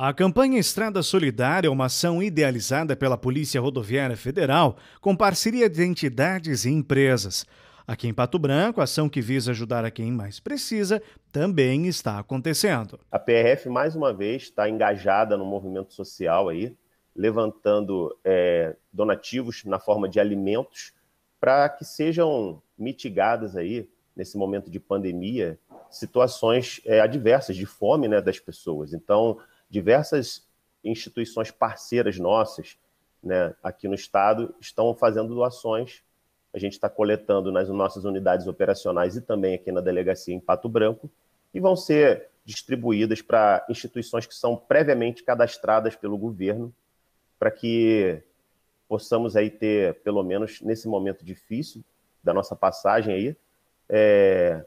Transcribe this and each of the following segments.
A campanha Estrada Solidária é uma ação idealizada pela Polícia Rodoviária Federal com parceria de entidades e empresas. Aqui em Pato Branco, a ação que visa ajudar a quem mais precisa também está acontecendo. A PRF, mais uma vez, está engajada no movimento social aí, levantando é, donativos na forma de alimentos para que sejam mitigadas aí, nesse momento de pandemia, situações é, adversas de fome né, das pessoas. Então, diversas instituições parceiras nossas, né, aqui no estado, estão fazendo doações. A gente está coletando nas nossas unidades operacionais e também aqui na delegacia em Pato Branco, e vão ser distribuídas para instituições que são previamente cadastradas pelo governo, para que possamos aí ter, pelo menos nesse momento difícil da nossa passagem aí, é,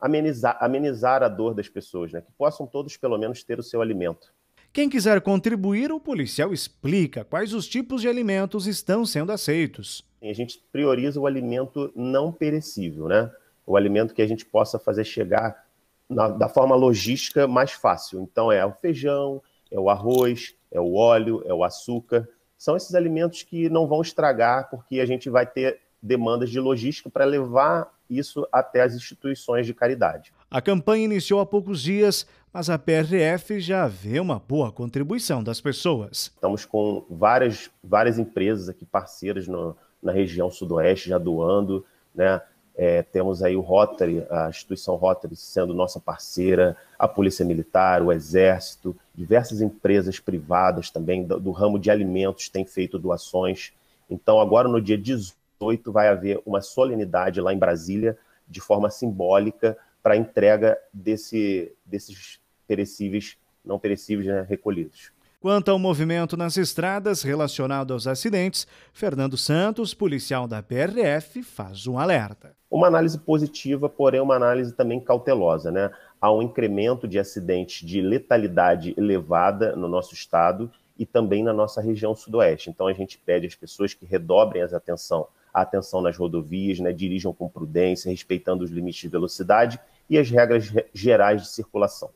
amenizar, amenizar a dor das pessoas, né? que possam todos, pelo menos, ter o seu alimento. Quem quiser contribuir, o policial explica quais os tipos de alimentos estão sendo aceitos. A gente prioriza o alimento não perecível, né? O alimento que a gente possa fazer chegar na, da forma logística mais fácil. Então é o feijão, é o arroz, é o óleo, é o açúcar. São esses alimentos que não vão estragar, porque a gente vai ter demandas de logística para levar isso até as instituições de caridade. A campanha iniciou há poucos dias, mas a PRF já vê uma boa contribuição das pessoas. Estamos com várias, várias empresas aqui parceiras no, na região sudoeste já doando, né? É, temos aí o Rotary, a instituição Rotary sendo nossa parceira, a Polícia Militar, o Exército, diversas empresas privadas também do, do ramo de alimentos têm feito doações. Então, agora no dia 18, 18 vai haver uma solenidade lá em Brasília, de forma simbólica, para a entrega desse, desses perecíveis, não perecíveis, né, recolhidos. Quanto ao movimento nas estradas relacionado aos acidentes, Fernando Santos, policial da PRF, faz um alerta. Uma análise positiva, porém uma análise também cautelosa, né? Há um incremento de acidentes de letalidade elevada no nosso estado e também na nossa região sudoeste. Então a gente pede às pessoas que redobrem as atenção atenção nas rodovias, né, dirijam com prudência, respeitando os limites de velocidade e as regras gerais de circulação.